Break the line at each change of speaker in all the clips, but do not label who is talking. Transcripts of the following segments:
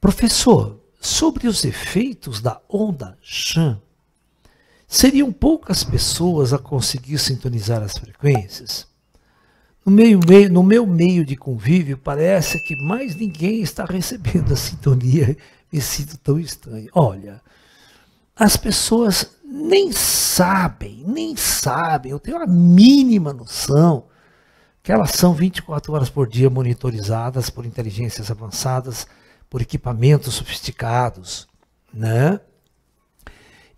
Professor, sobre os efeitos da onda Chan, seriam poucas pessoas a conseguir sintonizar as frequências? No, meio, no meu meio de convívio, parece que mais ninguém está recebendo a sintonia. Me sinto tão estranho. Olha, as pessoas nem sabem, nem sabem, eu tenho a mínima noção que elas são 24 horas por dia monitorizadas por inteligências avançadas por equipamentos sofisticados, né?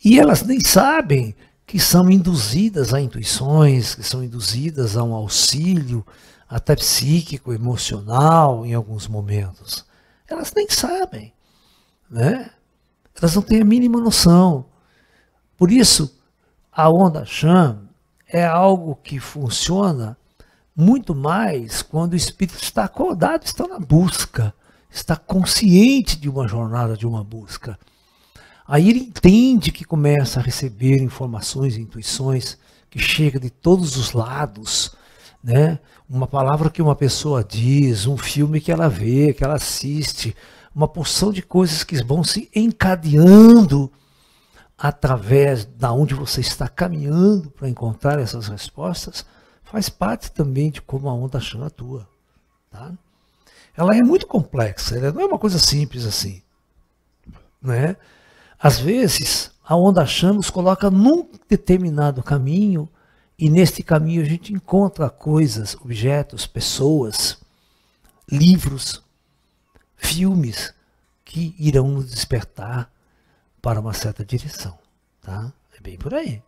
E elas nem sabem que são induzidas a intuições, que são induzidas a um auxílio até psíquico, emocional em alguns momentos. Elas nem sabem, né? Elas não têm a mínima noção. Por isso, a onda Chan é algo que funciona muito mais quando o espírito está acordado, está na busca está consciente de uma jornada, de uma busca. Aí ele entende que começa a receber informações, intuições que chega de todos os lados, né? Uma palavra que uma pessoa diz, um filme que ela vê, que ela assiste, uma porção de coisas que vão se encadeando através da onde você está caminhando para encontrar essas respostas, faz parte também de como a onda chama tua tá? ela é muito complexa, ela não é uma coisa simples assim. Né? Às vezes, a onda chama nos coloca num determinado caminho e neste caminho a gente encontra coisas, objetos, pessoas, livros, filmes que irão nos despertar para uma certa direção. Tá? É bem por aí.